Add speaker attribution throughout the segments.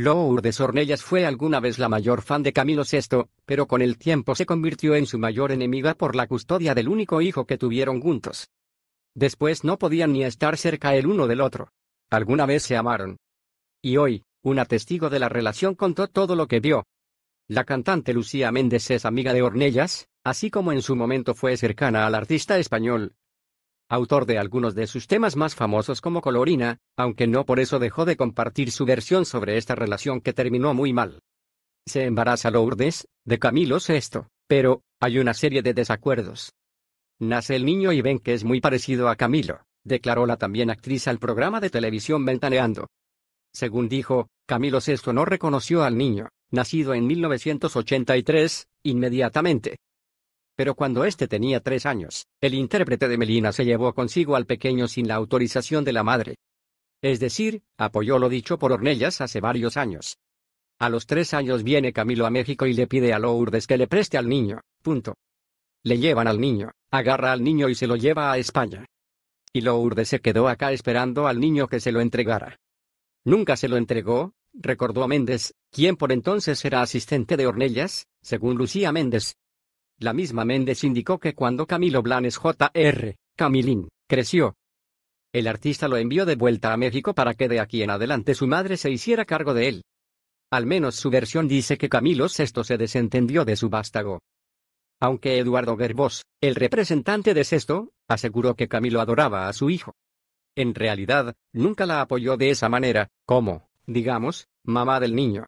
Speaker 1: Lourdes Ornellas fue alguna vez la mayor fan de Camilo VI, pero con el tiempo se convirtió en su mayor enemiga por la custodia del único hijo que tuvieron juntos. Después no podían ni estar cerca el uno del otro. Alguna vez se amaron. Y hoy, una testigo de la relación contó todo lo que vio. La cantante Lucía Méndez es amiga de Ornellas, así como en su momento fue cercana al artista español, autor de algunos de sus temas más famosos como Colorina, aunque no por eso dejó de compartir su versión sobre esta relación que terminó muy mal. Se embaraza Lourdes, de Camilo VI, pero, hay una serie de desacuerdos. Nace el niño y ven que es muy parecido a Camilo, declaró la también actriz al programa de televisión Ventaneando. Según dijo, Camilo VI no reconoció al niño, nacido en 1983, inmediatamente, pero cuando éste tenía tres años, el intérprete de Melina se llevó consigo al pequeño sin la autorización de la madre. Es decir, apoyó lo dicho por Ornellas hace varios años. A los tres años viene Camilo a México y le pide a Lourdes que le preste al niño, punto. Le llevan al niño, agarra al niño y se lo lleva a España. Y Lourdes se quedó acá esperando al niño que se lo entregara. Nunca se lo entregó, recordó a Méndez, quien por entonces era asistente de Ornellas, según Lucía Méndez, la misma Méndez indicó que cuando Camilo Blanes Jr., Camilín, creció, el artista lo envió de vuelta a México para que de aquí en adelante su madre se hiciera cargo de él. Al menos su versión dice que Camilo Sesto se desentendió de su vástago. Aunque Eduardo Gerbos, el representante de Sesto, aseguró que Camilo adoraba a su hijo. En realidad, nunca la apoyó de esa manera, como, digamos, mamá del niño.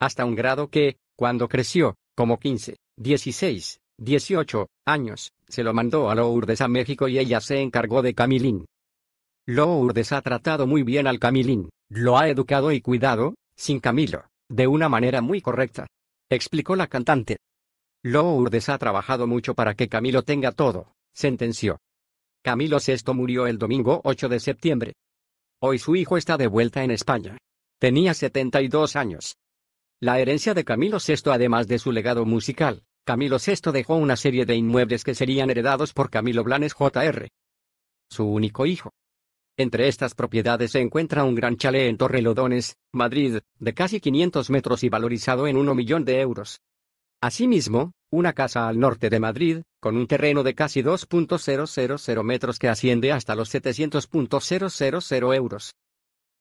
Speaker 1: Hasta un grado que, cuando creció, como 15, 16, 18 años, se lo mandó a Lourdes a México y ella se encargó de Camilín. Lourdes ha tratado muy bien al Camilín, lo ha educado y cuidado, sin Camilo, de una manera muy correcta. Explicó la cantante. Lourdes ha trabajado mucho para que Camilo tenga todo, sentenció. Camilo VI murió el domingo 8 de septiembre. Hoy su hijo está de vuelta en España. Tenía 72 años. La herencia de Camilo VI además de su legado musical, Camilo VI dejó una serie de inmuebles que serían heredados por Camilo Blanes Jr., su único hijo. Entre estas propiedades se encuentra un gran chalet en Torrelodones, Madrid, de casi 500 metros y valorizado en 1 millón de euros. Asimismo, una casa al norte de Madrid, con un terreno de casi 2.000 metros que asciende hasta los 700.000 euros.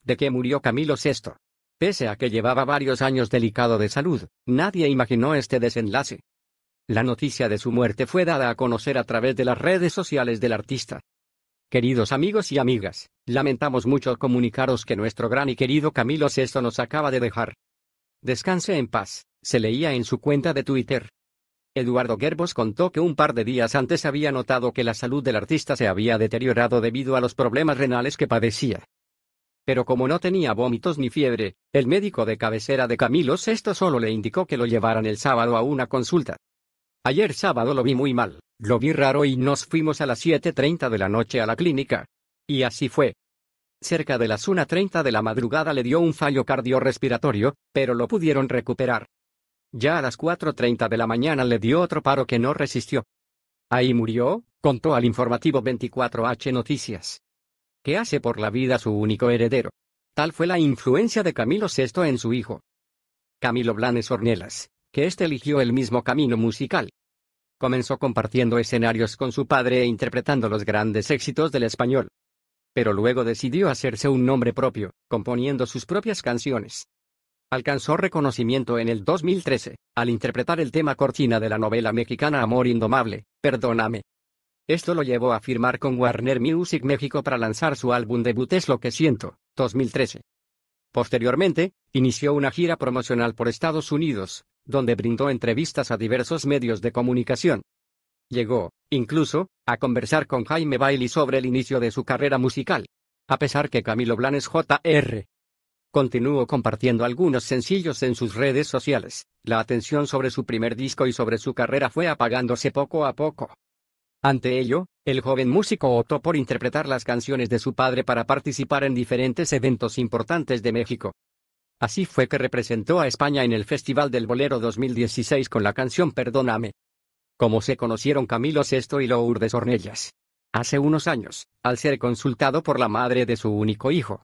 Speaker 1: ¿De qué murió Camilo VI? Pese a que llevaba varios años delicado de salud, nadie imaginó este desenlace. La noticia de su muerte fue dada a conocer a través de las redes sociales del artista. Queridos amigos y amigas, lamentamos mucho comunicaros que nuestro gran y querido Camilo Sesto nos acaba de dejar. Descanse en paz, se leía en su cuenta de Twitter. Eduardo Gerbos contó que un par de días antes había notado que la salud del artista se había deteriorado debido a los problemas renales que padecía pero como no tenía vómitos ni fiebre, el médico de cabecera de Camilo esto solo le indicó que lo llevaran el sábado a una consulta. Ayer sábado lo vi muy mal, lo vi raro y nos fuimos a las 7.30 de la noche a la clínica. Y así fue. Cerca de las 1.30 de la madrugada le dio un fallo cardiorrespiratorio, pero lo pudieron recuperar. Ya a las 4.30 de la mañana le dio otro paro que no resistió. Ahí murió, contó al informativo 24H Noticias que hace por la vida su único heredero. Tal fue la influencia de Camilo VI en su hijo. Camilo Blanes Ornelas, que éste eligió el mismo camino musical. Comenzó compartiendo escenarios con su padre e interpretando los grandes éxitos del español. Pero luego decidió hacerse un nombre propio, componiendo sus propias canciones. Alcanzó reconocimiento en el 2013, al interpretar el tema cortina de la novela mexicana Amor Indomable, Perdóname, esto lo llevó a firmar con Warner Music México para lanzar su álbum debut Es lo que siento, 2013. Posteriormente, inició una gira promocional por Estados Unidos, donde brindó entrevistas a diversos medios de comunicación. Llegó, incluso, a conversar con Jaime Bailey sobre el inicio de su carrera musical. A pesar que Camilo Blanes Jr. continuó compartiendo algunos sencillos en sus redes sociales, la atención sobre su primer disco y sobre su carrera fue apagándose poco a poco. Ante ello, el joven músico optó por interpretar las canciones de su padre para participar en diferentes eventos importantes de México. Así fue que representó a España en el Festival del Bolero 2016 con la canción Perdóname. Como se conocieron Camilo Sesto y Lourdes Ornellas. Hace unos años, al ser consultado por la madre de su único hijo.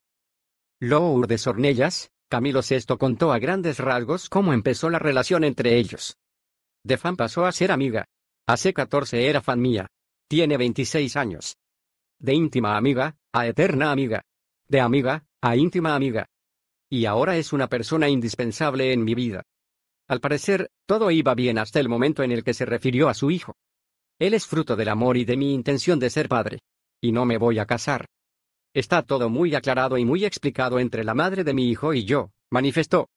Speaker 1: Lourdes Ornellas, Camilo Sesto contó a grandes rasgos cómo empezó la relación entre ellos. De fan pasó a ser amiga, Hace 14 era fan mía. Tiene 26 años. De íntima amiga, a eterna amiga. De amiga, a íntima amiga. Y ahora es una persona indispensable en mi vida. Al parecer, todo iba bien hasta el momento en el que se refirió a su hijo. Él es fruto del amor y de mi intención de ser padre. Y no me voy a casar. Está todo muy aclarado y muy explicado entre la madre de mi hijo y yo, manifestó.